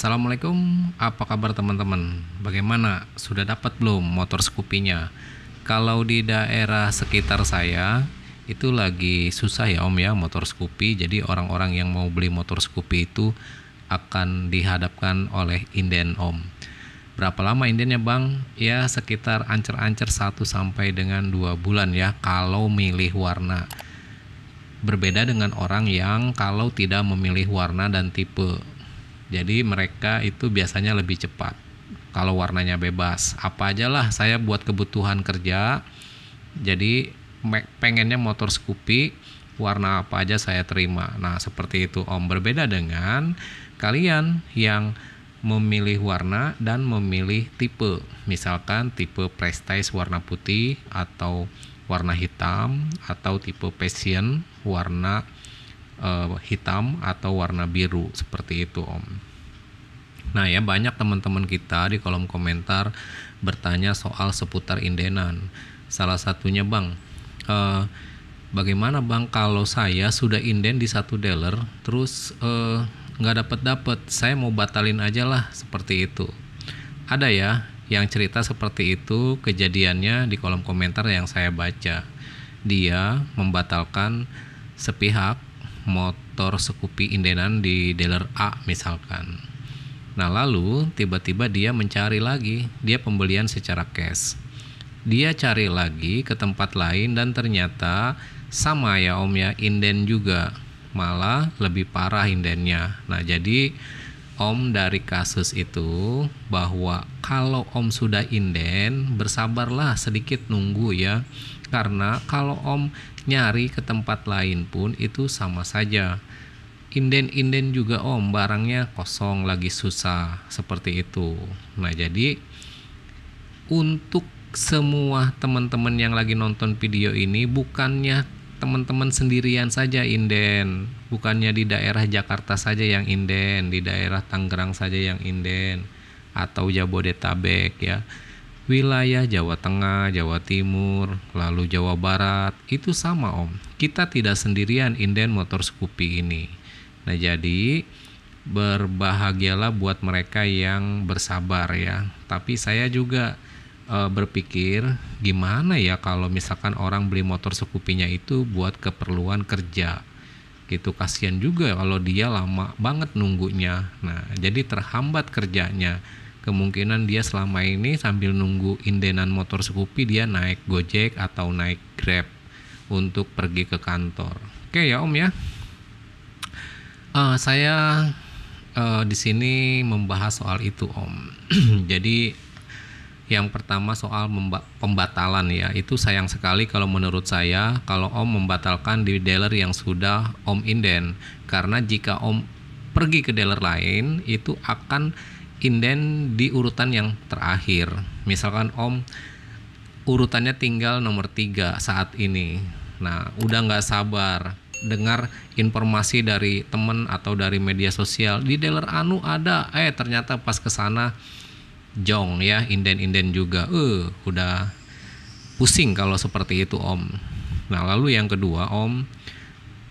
Assalamualaikum, apa kabar teman-teman? Bagaimana? Sudah dapat belum motor skupinya? Kalau di daerah sekitar saya itu lagi susah ya Om ya motor Scoopy. Jadi orang-orang yang mau beli motor Scoopy itu akan dihadapkan oleh inden Om. Berapa lama indennya Bang? Ya sekitar ancer-ancer 1 sampai dengan 2 bulan ya kalau milih warna. Berbeda dengan orang yang kalau tidak memilih warna dan tipe jadi mereka itu biasanya lebih cepat. Kalau warnanya bebas, apa aja lah saya buat kebutuhan kerja. Jadi pengennya motor Scoopy warna apa aja saya terima. Nah, seperti itu Om. Berbeda dengan kalian yang memilih warna dan memilih tipe. Misalkan tipe Prestige warna putih atau warna hitam atau tipe Passion warna uh, hitam atau warna biru seperti itu Om. Nah ya banyak teman-teman kita di kolom komentar bertanya soal seputar indenan. Salah satunya Bang, uh, bagaimana Bang kalau saya sudah inden di satu dealer terus eh, nggak dapat dapat, saya mau batalin aja lah seperti itu. Ada ya yang cerita seperti itu kejadiannya di kolom komentar yang saya baca. Dia membatalkan sepihak motor Scoopy Indenan di dealer A misalkan. Nah, lalu tiba-tiba dia mencari lagi, dia pembelian secara cash. Dia cari lagi ke tempat lain dan ternyata sama ya Om ya, inden juga. Malah lebih parah indennya. Nah, jadi Om dari kasus itu bahwa kalau Om sudah inden, bersabarlah sedikit nunggu ya. Karena kalau Om nyari ke tempat lain pun itu sama saja. Inden-inden juga Om, barangnya kosong lagi susah seperti itu. Nah, jadi untuk semua teman-teman yang lagi nonton video ini bukannya teman-teman sendirian saja inden, bukannya di daerah Jakarta saja yang inden, di daerah Tangerang saja yang inden atau Jabodetabek ya. Wilayah Jawa Tengah, Jawa Timur, lalu Jawa Barat itu sama Om. Kita tidak sendirian inden motor Scoopy ini. Nah, jadi berbahagialah buat mereka yang bersabar ya. Tapi saya juga e, berpikir gimana ya kalau misalkan orang beli motor sekupinya itu buat keperluan kerja gitu kasihan juga kalau dia lama banget nunggunya nah jadi terhambat kerjanya kemungkinan dia selama ini sambil nunggu indenan motor Scoopy dia naik Gojek atau naik Grab untuk pergi ke kantor oke ya Om ya uh, saya uh, di sini membahas soal itu Om jadi yang pertama soal pembatalan ya, itu sayang sekali kalau menurut saya kalau Om membatalkan di dealer yang sudah Om inden karena jika Om pergi ke dealer lain itu akan inden di urutan yang terakhir. Misalkan Om urutannya tinggal nomor 3 saat ini. Nah, udah nggak sabar dengar informasi dari temen atau dari media sosial di dealer Anu ada eh ternyata pas ke sana jong ya inden-inden juga eh udah pusing kalau seperti itu om nah lalu yang kedua om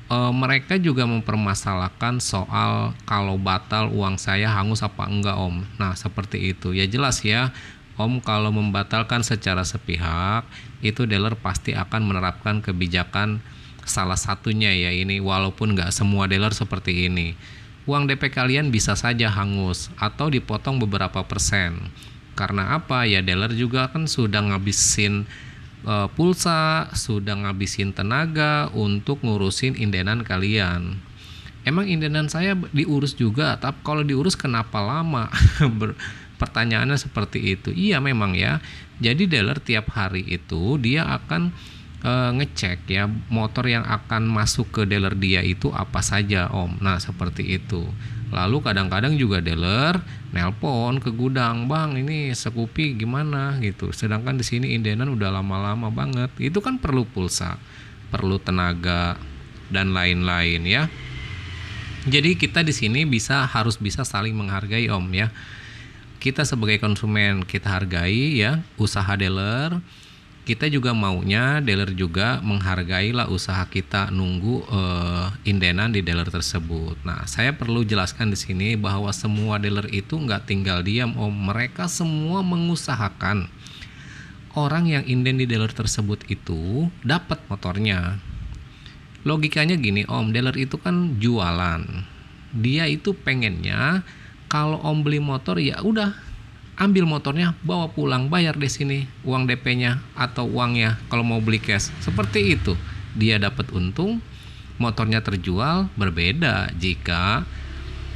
e, mereka juga mempermasalahkan soal kalau batal uang saya hangus apa enggak om nah seperti itu ya jelas ya Om kalau membatalkan secara sepihak itu dealer pasti akan menerapkan kebijakan salah satunya ya ini walaupun nggak semua dealer seperti ini uang DP kalian bisa saja hangus atau dipotong beberapa persen. Karena apa? Ya dealer juga kan sudah ngabisin e, pulsa, sudah ngabisin tenaga untuk ngurusin indenan kalian. Emang indenan saya diurus juga, tapi kalau diurus kenapa lama? Pertanyaannya seperti itu. Iya memang ya. Jadi dealer tiap hari itu dia akan uh, ngecek ya motor yang akan masuk ke dealer dia itu apa saja om nah seperti itu lalu kadang-kadang juga dealer nelpon ke gudang bang ini sekupi gimana gitu sedangkan di sini indenan udah lama-lama banget itu kan perlu pulsa perlu tenaga dan lain-lain ya jadi kita di sini bisa harus bisa saling menghargai om ya kita sebagai konsumen kita hargai ya usaha dealer kita juga maunya dealer juga menghargailah usaha kita nunggu uh, indenan di dealer tersebut. Nah, saya perlu jelaskan di sini bahwa semua dealer itu nggak tinggal diam, om. Mereka semua mengusahakan orang yang inden di dealer tersebut itu dapat motornya. Logikanya gini, om, dealer itu kan jualan. Dia itu pengennya kalau om beli motor ya udah ambil motornya, bawa pulang, bayar di sini uang DP-nya atau uangnya kalau mau beli cash. Seperti itu. Dia dapat untung, motornya terjual berbeda jika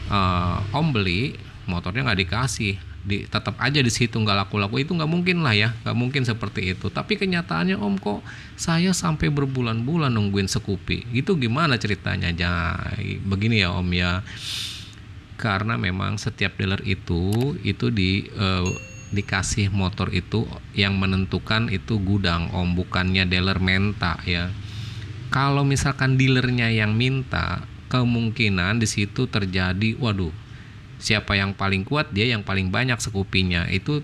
uh, om beli motornya nggak dikasih di, tetap aja di situ nggak laku-laku itu nggak mungkin lah ya nggak mungkin seperti itu tapi kenyataannya om kok saya sampai berbulan-bulan nungguin sekupi itu gimana ceritanya jangan begini ya om ya karena memang setiap dealer itu itu di uh, dikasih motor itu yang menentukan itu gudang om bukannya dealer menta ya kalau misalkan dealernya yang minta kemungkinan di situ terjadi waduh siapa yang paling kuat dia yang paling banyak sekupinya itu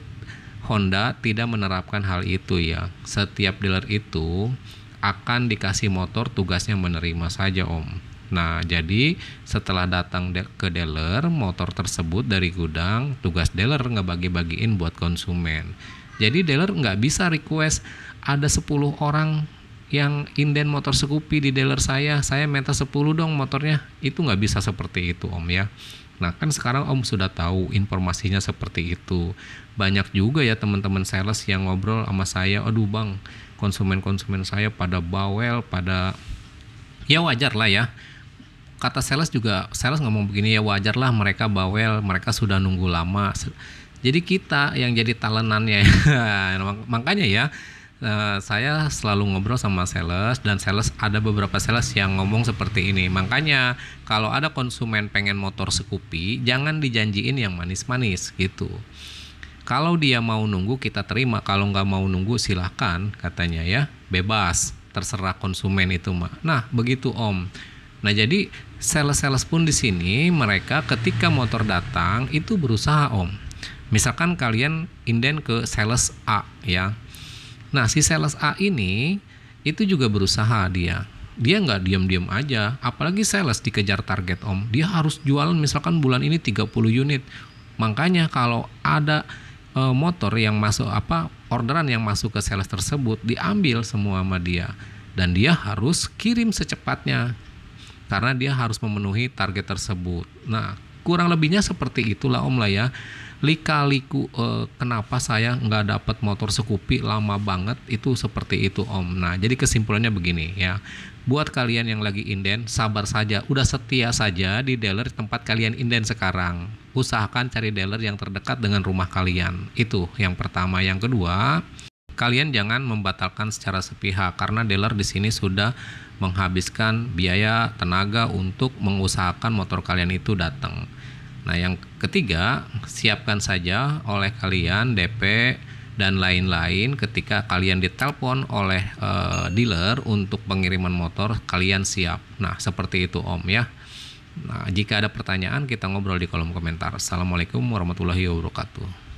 Honda tidak menerapkan hal itu ya setiap dealer itu akan dikasih motor tugasnya menerima saja om Nah, jadi setelah datang de ke dealer, motor tersebut dari gudang, tugas dealer ngebagi-bagiin buat konsumen. Jadi dealer nggak bisa request ada 10 orang yang inden motor Scoopy di dealer saya, saya minta 10 dong motornya. Itu nggak bisa seperti itu om ya. Nah kan sekarang om sudah tahu informasinya seperti itu. Banyak juga ya teman-teman sales yang ngobrol sama saya, aduh bang konsumen-konsumen saya pada bawel, pada ya wajar lah ya kata sales juga sales ngomong begini ya wajar lah mereka bawel mereka sudah nunggu lama jadi kita yang jadi talenannya ya. makanya ya eh, saya selalu ngobrol sama sales dan sales ada beberapa sales yang ngomong seperti ini. Makanya kalau ada konsumen pengen motor sekupi, jangan dijanjiin yang manis-manis gitu. Kalau dia mau nunggu kita terima, kalau nggak mau nunggu silahkan katanya ya, bebas, terserah konsumen itu mak. Nah begitu om. Nah jadi sales-sales pun di sini mereka ketika motor datang itu berusaha om. Misalkan kalian inden ke sales A ya. Nah si sales A ini itu juga berusaha dia. Dia nggak diam-diam aja, apalagi sales dikejar target om. Dia harus jualan misalkan bulan ini 30 unit. Makanya kalau ada e, motor yang masuk apa orderan yang masuk ke sales tersebut diambil semua sama dia dan dia harus kirim secepatnya karena dia harus memenuhi target tersebut. Nah, kurang lebihnya seperti itulah Om lah ya. Lika-liku eh, kenapa saya nggak dapat motor Scoopy lama banget itu seperti itu Om. Nah, jadi kesimpulannya begini ya. Buat kalian yang lagi inden, sabar saja. Udah setia saja di dealer tempat kalian inden sekarang. Usahakan cari dealer yang terdekat dengan rumah kalian. Itu yang pertama. Yang kedua, kalian jangan membatalkan secara sepihak karena dealer di sini sudah menghabiskan biaya tenaga untuk mengusahakan motor kalian itu datang. Nah, yang ketiga, siapkan saja oleh kalian DP dan lain-lain ketika kalian ditelepon oleh e, dealer untuk pengiriman motor, kalian siap. Nah, seperti itu Om ya. Nah, jika ada pertanyaan kita ngobrol di kolom komentar. Assalamualaikum warahmatullahi wabarakatuh.